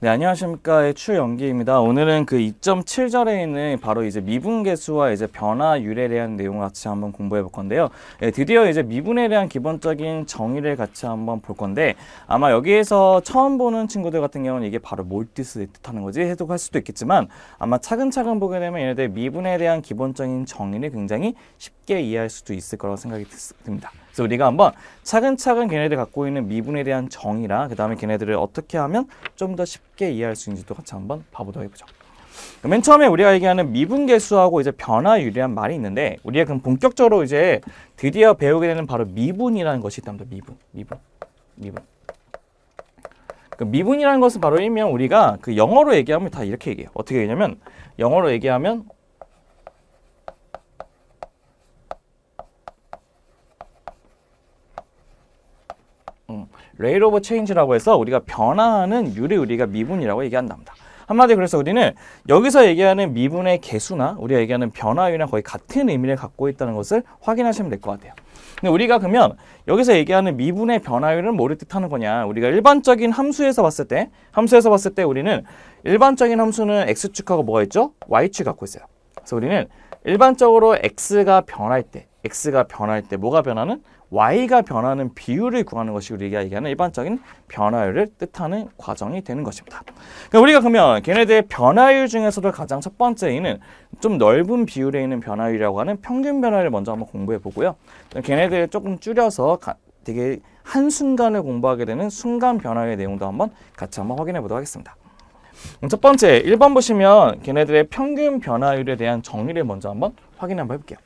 네, 안녕하십니까. 추영기입니다. 오늘은 그 2.7절에 있는 바로 이제 미분계수와 이제 변화 유래에 대한 내용을 같이 한번 공부해 볼 건데요. 네, 드디어 이제 미분에 대한 기본적인 정의를 같이 한번 볼 건데 아마 여기에서 처음 보는 친구들 같은 경우는 이게 바로 몰티스 뜻하는 거지 해석할 수도 있겠지만 아마 차근차근 보게 되면 얘네들 미분에 대한 기본적인 정의를 굉장히 쉽게 이해할 수도 있을 거라고 생각이 듭니다. 그래서 우리가 한번 차근차근 걔네들 갖고 있는 미분에 대한 정의랑 그 다음에 걔네들을 어떻게 하면 좀 더 쉽게 이해할 수 있는지도 같이 한번 봐보도록 해보죠. 맨 처음에 우리가 얘기하는 미분계수하고 이제 변화율이란 말이 있는데 우리가 그럼 본격적으로 이제 드디어 배우게 되는 바로 미분이라는 것이 있답니다. 미분, 미분, 미분. 그 미분이라는 것은 바로 일면 우리가 그 영어로 얘기하면 다 이렇게 얘기해요. 어떻게 얘기냐면 영어로 얘기하면 레일 오브 체인지라고 해서 우리가 변화하는 유리 우리가 미분이라고 얘기한답니다. 한마디 그래서 우리는 여기서 얘기하는 미분의 개수나 우리가 얘기하는 변화율이나 거의 같은 의미를 갖고 있다는 것을 확인하시면 될 것 같아요. 근데 우리가 그러면 여기서 얘기하는 미분의 변화율은 뭐를 뜻하는 거냐 우리가 일반적인 함수에서 봤을 때 함수에서 봤을 때 우리는 일반적인 함수는 x축하고 뭐가 있죠? y축 갖고 있어요. 그래서 우리는 일반적으로 x가 변할 때 x가 변할 때 뭐가 변하는? y가 변하는 비율을 구하는 것이 우리가 얘기하는 일반적인 변화율을 뜻하는 과정이 되는 것입니다. 그러니까 우리가 그러면 걔네들의 변화율 중에서도 가장 첫 번째에는 좀 넓은 비율에 있는 변화율이라고 하는 평균 변화율을 먼저 한번 공부해 보고요. 걔네들을 조금 줄여서 가, 되게 한순간을 공부하게 되는 순간 변화의 내용도 한번 같이 한번 확인해 보도록 하겠습니다. 첫 번째, 1번 보시면 걔네들의 평균 변화율에 대한 정의를 먼저 한번 확인 한번 해볼게요.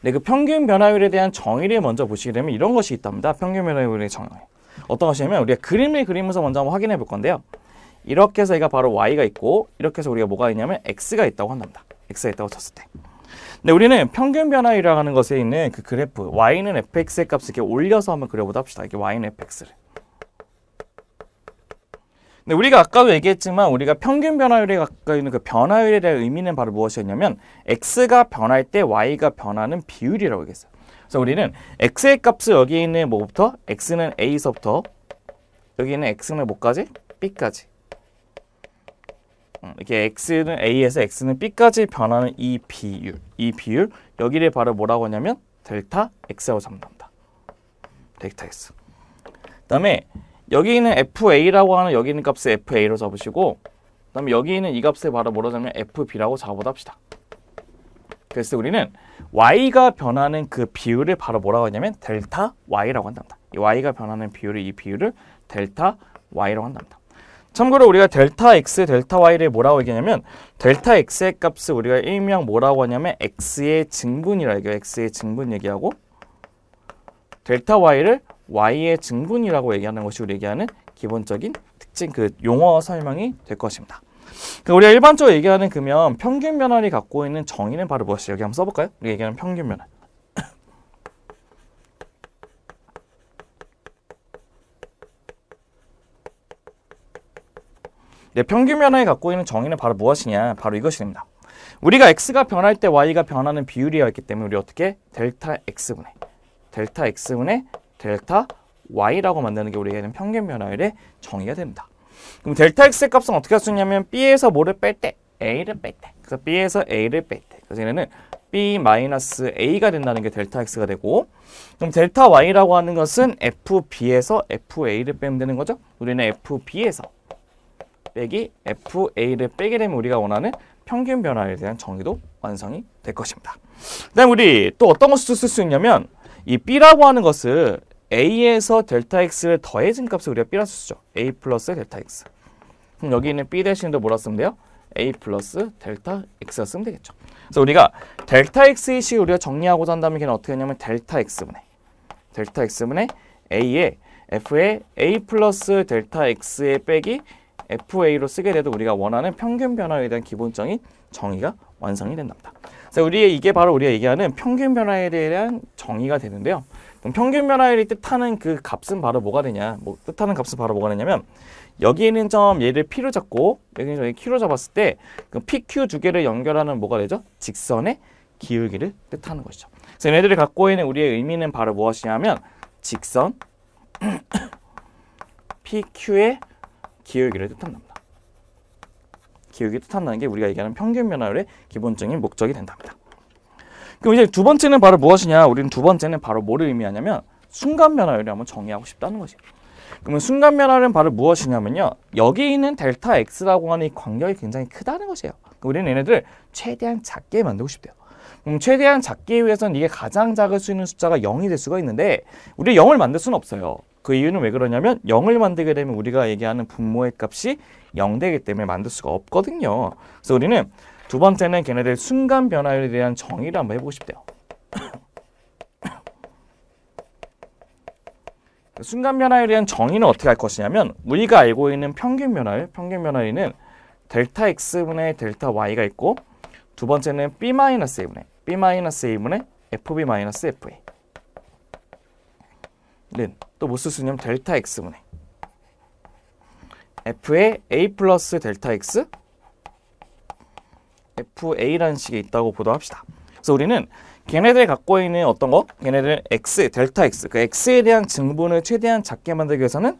네, 그 평균 변화율에 대한 정의를 먼저 보시게 되면 이런 것이 있답니다. 평균 변화율의 정의. 어떤 것이냐면 우리가 그림을 그리면서 먼저 한번 확인해 볼 건데요. 이렇게 해서 얘가 바로 y가 있고 이렇게 해서 우리가 뭐가 있냐면 x가 있다고 한답니다. x가 있다고 쳤을 때. 근데 우리는 평균 변화율이라는 것에 있는 그 그래프 y는 fx의 값을 이렇게 올려서 한번 그려보다 합시다. 이게 y는 fx를. 근데 네, 우리가 아까도 얘기했지만 우리가 평균 변화율에 가까이 있는 그 변화율에 대한 의미는 바로 무엇이었냐면 x가 변할 때 y가 변하는 비율이라고 얘기했어요. 그래서 우리는 x의 값을 여기 있는 뭐부터 x는 a서부터 여기 있는 x는 뭐까지? b까지 음, 이렇게 x는 a에서 x는 b까지 변하는 이 비율, 이 비율 여기를 바로 뭐라고 하냐면 델타 x라고 잡는다. 델타 x. 그다음에 여기 있는 FA라고 하는 여기 있는 값을 FA로 잡으시고 그 다음에 여기 있는 이 값을 바로 뭐라 잡냐면 FB라고 잡아보합시다 그래서 우리는 Y가 변하는 그 비율을 바로 뭐라고 하냐면 델타 Y라고 한답니다. 이 Y가 변하는 비율을 이 비율을 델타 Y라고 한답니다. 참고로 우리가 델타 X, 델타 Y를 뭐라고 얘기하냐면 델타 X의 값을 우리가 일명 뭐라고 하냐면 X의 증분이라 얘기해요. X의 증분 얘기하고 델타 Y를 Y의 증분이라고 얘기하는 것이 우리 얘기하는 기본적인 특징 그 용어 설명이 될 것입니다. 그러니까 우리가 일반적으로 얘기하는 그면 평균 변환이 갖고 있는 정의는 바로 무엇이 여기 한번 써볼까요? 우리 얘기하는 평균 변환. 네, 평균 변화에 갖고 있는 정의는 바로 무엇이냐? 바로 이것입니다. 우리가 x가 변할 때 y가 변하는 비율이었기 때문에 우리 어떻게 델타 x분의 델타 x분의 델타 y라고 만드는 게 우리에게는 평균 변화율의 정의가 됩니다. 그럼 델타 x의 값은 어떻게 할 수 있냐면 b에서 뭐를 뺄 때 a를 뺄때 그래서 b에서 a를 뺄때 그래서 얘는 b 마이너스 a가 된다는 게 델타 x가 되고 그럼 델타 y라고 하는 것은 fb에서 fa를 빼면 되는 거죠. 우리는 fb에서 빼기 fa를 빼게 되면 우리가 원하는 평균 변화에 대한 정의도 완성이 될 것입니다. 그다음 우리 또 어떤 것을 쓸 수 있냐면 이 B라고 하는 것을 A에서 델타 X를 더해진 값을 우리가 B라 쓰죠. A 플러스 델타 X. 그럼 여기 있는 B 대신도 뭐라 쓰면 돼요? A 플러스 델타 x 쓰면 되겠죠. 그래서 우리가 델타 X의 식 우리가 정리하고자 한다면 걔는 어떻게 하냐면 델타 X분의 델타 X분의 A에 F의 A 플러스 델타 X의 빼기 FA로 쓰게 돼도 우리가 원하는 평균 변화에 대한 기본적인 정의가 완성이 된답니다. 자, 우리의 이게 바로 우리가 얘기하는 평균 변화에 대한 정의가 되는데요. 평균 변화율이 뜻하는 그 값은 바로 뭐가 되냐? 뭐 뜻하는 값은 바로 뭐가 되냐면 여기 있는 점 얘를 p로 잡고 여기 있는 점 q로 잡았을 때그 pq 두 개를 연결하는 뭐가 되죠? 직선의 기울기를 뜻하는 것이죠. 그래서 얘네들이 갖고 있는 우리의 의미는 바로 무엇이냐면 직선 PQ의 기울기를 뜻한다. 기울기 뜻한다는 게 우리가 얘기하는 평균 변화율의 기본적인 목적이 된답니다. 그럼 이제 두 번째는 바로 무엇이냐? 우리는 두 번째는 바로 뭐를 의미하냐면 순간 변화율을 한번 정의하고 싶다는 거죠. 그러면 순간 변화율은 바로 무엇이냐면요. 여기 있는 델타 x라고 하는 이 간격이 굉장히 크다는 것이에요. 우리는 얘네들 최대한 작게 만들고 싶대요. 그럼 최대한 작기 위해서는 이게 가장 작을 수 있는 숫자가 영이될 수가 있는데 우리 영을 만들 수는 없어요. 그 이유는 왜 그러냐면 0을 만들게 되면 우리가 얘기하는 분모의 값이 0되기 때문에 만들 수가 없거든요. 그래서 우리는 두 번째는 걔네들 순간 변화율에 대한 정의를 한번 해보고 싶대요. 순간 변화에 대한 정의는 어떻게 할 것이냐면 우리가 알고 있는 평균 변화율, 평균 변화율은 델타 x분의 델타 y가 있고 두 번째는 b-a분의 b-a분의 fb-fa 는또뭐쓸수 있냐면 델타 x분의 f의 a 플러스 델타 x fa라는 식이 있다고 보도합시다. 그래서 우리는 걔네들 갖고 있는 어떤 거? 걔네들 x, 델타 x, 그 x에 대한 증분을 최대한 작게 만들기 위해서는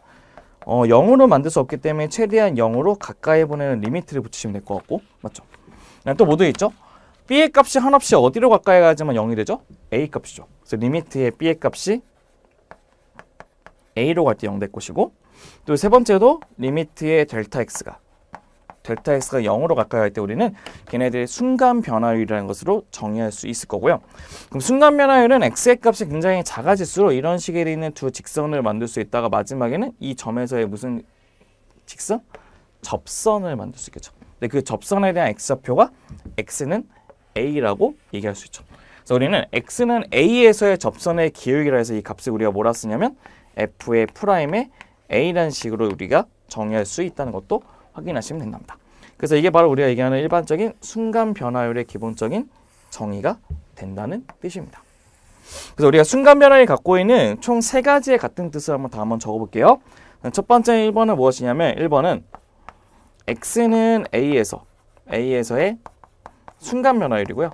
어, 0으로 만들 수 없기 때문에 최대한 0으로 가까이 보내는 리미트를 붙이시면 될 것 같고 맞죠? 네, 또 뭐도 있죠? b의 값이 한없이 어디로 가까이 가야지만 0이 되죠? a 값이죠. 그래서 리미트의 b의 값이 A로 갈 때 0 될 것이고 또 세 번째도 리미트의 델타 X가 델타 X가 0으로 가까이 할 때 우리는 걔네들의 순간 변화율이라는 것으로 정의할 수 있을 거고요. 그럼 순간 변화율은 X의 값이 굉장히 작아질수록 이런 식에 있는 두 직선을 만들 수 있다가 마지막에는 이 점에서의 무슨 직선? 접선을 만들 수 있겠죠. 근데 그 접선에 대한 X좌표가 X는 A라고 얘기할 수 있죠. 그래서 우리는 X는 A에서의 접선의 기울기라 해서 이 값을 우리가 몰라 쓰냐면 f의 프라임에 a라는 식으로 우리가 정의할 수 있다는 것도 확인하시면 된답니다. 그래서 이게 바로 우리가 얘기하는 일반적인 순간 변화율의 기본적인 정의가 된다는 뜻입니다. 그래서 우리가 순간 변화율 갖고 있는 총 세 가지의 같은 뜻을 한번 다 한번 적어볼게요. 첫 번째 1번은 무엇이냐면 1번은 x는 a에서 a에서의 순간 변화율이고요.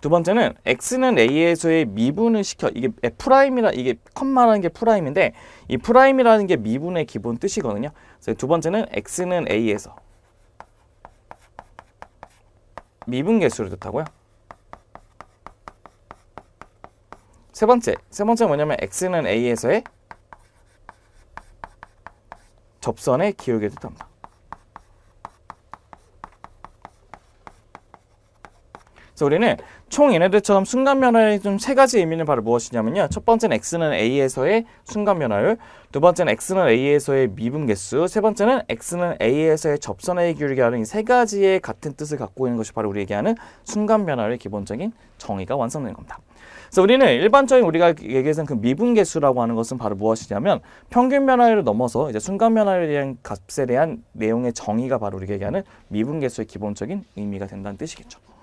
두 번째는 x는 a에서의 미분을 시켜 이게 프라임이라 이게 컴마라는 게 프라임인데 이 프라임이라는 게 미분의 기본 뜻이거든요. 그래서 두 번째는 x는 a에서 미분 개수를 뜻하고요. 세 번째, 세 번째 뭐냐면 x는 a에서의 접선의 기울기를 뜻합니다. 그래서 우리는 총 얘네들처럼 순간 변화의좀세 가지 의미는 바로 무엇이냐면요. 첫 번째는 x는 a에서의 순간 변화율, 두 번째는 x는 a에서의 미분 개수, 세 번째는 x는 a에서의 접선의 기울기하는이 세 가지의 같은 뜻을 갖고 있는 것이 바로 우리 얘기하는 순간 변화율의 기본적인 정의가 완성된 겁니다. 그래서 우리는 일반적인 우리가 얘기해서는 그 미분계수라고 하는 것은 바로 무엇이냐면 평균 변화율을 넘어서 이제 순간 변화율에 대한 값에 대한 내용의 정의가 바로 우리가 얘기하는 미분계수의 기본적인 의미가 된다는 뜻이겠죠.